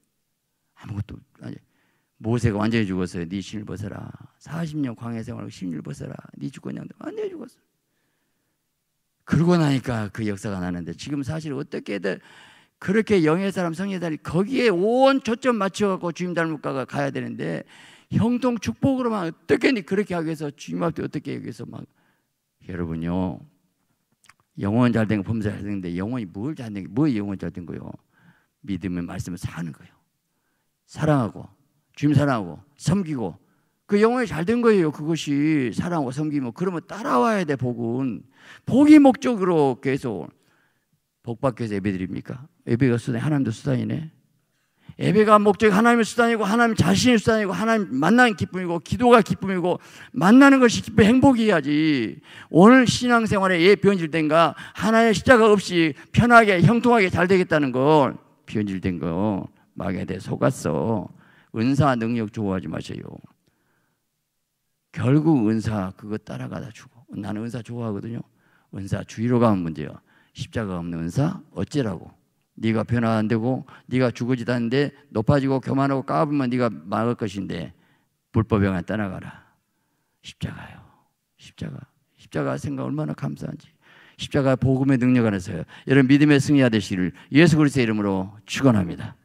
아무것도 아니. 모세가 완전히 죽었어요. 네 신을 벗어라. 40년 광야 생활하고 신을 벗어라. 네 주권양도 완전히 죽었어. 그러고 나니까 그 역사가 나는데 지금 사실 어떻게든 그렇게 영의 사람 성의 사람 거기에 온 초점 맞춰갖고 주님 닮을까가 가야 되는데 형통 축복으로만 어떻게 그렇게 하기 위해서 주님 앞에 어떻게 여기서 막 여러분요. 영혼 잘된 거, 범사 잘된 건데 영혼이 뭘 잘된 게, 뭐 영혼 잘된 거요? 믿음의 말씀을 사는 거요. 사랑하고 주님 사랑하고 섬기고 그 영혼이 잘된 거예요. 그것이 사랑하고 섬기면 그러면 따라와야 돼 복은 복이 목적으로 계속 복 받기 해서 예배드립니까? 예배가 수단 하나님도 수단이네. 예배가 목적이 하나님의 수단이고 하나님 자신의 수단이고 하나님 만나는 기쁨이고 기도가 기쁨이고 만나는 것이 기쁨 행복이야지 어 오늘 신앙생활에 예 변질된가 하나의 십자가 없이 편하게 형통하게 잘 되겠다는 걸 변질된 거 마귀한테 속았어 은사 능력 좋아하지 마세요 결국 은사 그거 따라가다 주고 나는 은사 좋아하거든요 은사 주의로 가면 문제야 십자가 없는 은사 어찌라고 네가 변화 안 되고 네가 죽어지다는데 높아지고 교만하고 까불면 네가 막을 것인데 불법행한 떠나가라. 십자가요. 십자가. 십자가 생각 얼마나 감사한지. 십자가 복음의 능력 안에서요. 여러분 믿음의 승리하되시기를 예수 그리스도의 이름으로 축원합니다.